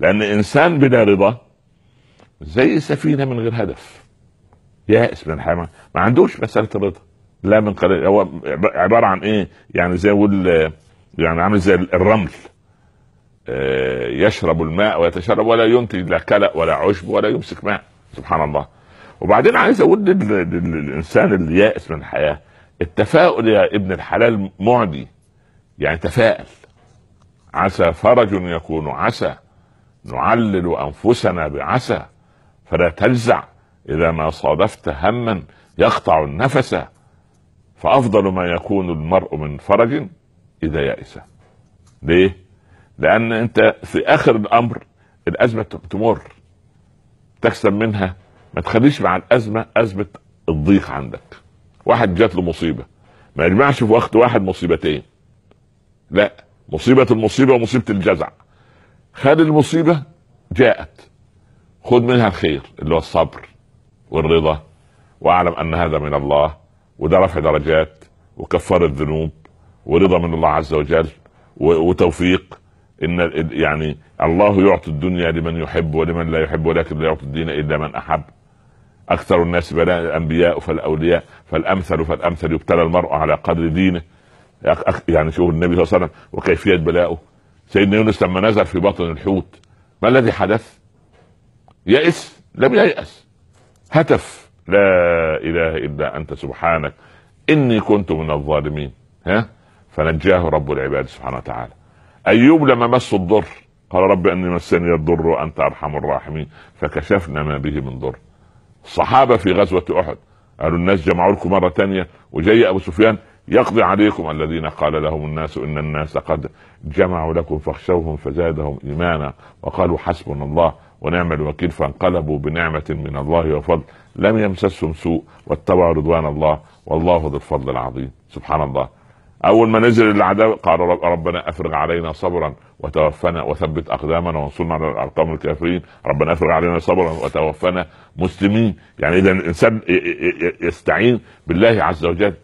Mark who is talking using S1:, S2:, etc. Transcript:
S1: لان انسان بلا رضا زي سفينه من غير هدف يائس من الحياه ما عندوش مساله الرضا لا من قليل هو عباره عن ايه يعني زي اقول يعني عامل زي الرمل آه، يشرب الماء ويتشرب ولا ينتج لا كلأ ولا عشب ولا يمسك ماء سبحان الله وبعدين عايز اقول للانسان اليائس من الحياه التفاؤل يا ابن الحلال معدي يعني تفائل عسى فرج يكون عسى نعلل انفسنا بعسى فلا تجزع اذا ما صادفت هما يقطع النفس فافضل ما يكون المرء من فرج اذا يأس ليه؟ لان انت في اخر الامر الازمه تمر تكسب منها ما تخليش مع الازمه ازمه الضيق عندك واحد جات له مصيبه ما يجمعش في وقت واحد مصيبتين لا مصيبه المصيبه ومصيبه الجزع هل المصيبه جاءت خذ منها الخير اللي هو الصبر والرضا واعلم ان هذا من الله وده رفع درجات وكفاره ذنوب ورضا من الله عز وجل وتوفيق ان يعني الله يعطي الدنيا لمن يحب ولمن لا يحب ولكن لا يعطي الدين الا من احب اكثر الناس بلاء الانبياء فالاولياء فالامثل فالامثل يبتلى المرء على قدر دينه يعني شوف النبي صلى الله عليه وسلم وكيفيه بلاؤه سيدنا يونس لما نزل في بطن الحوت ما الذي حدث؟ يئس لم ييأس هتف لا إله إلا أنت سبحانك إني كنت من الظالمين ها فنجاه رب العباد سبحانه وتعالى أيوب لما مس الضر قال رب أني مسني الضر وأنت أرحم الراحمين فكشفنا ما به من ضر الصحابة في غزوة أحد قالوا الناس جمعوا لكم مرة ثانيه وجاي أبو سفيان يقضي عليكم الذين قال لهم الناس ان الناس قد جمعوا لكم فاخشوهم فزادهم ايمانا وقالوا حسبنا الله ونعم الوكيل فانقلبوا بنعمه من الله وفضل لم يمسسهم سوء واتبعوا رضوان الله والله ذو الفضل العظيم سبحان الله اول ما نزل العذاب قال ربنا افرغ علينا صبرا وتوفنا وثبت اقدامنا وانصرنا على الارقام الكافرين ربنا افرغ علينا صبرا وتوفنا مسلمين يعني اذا الانسان يستعين بالله عز وجل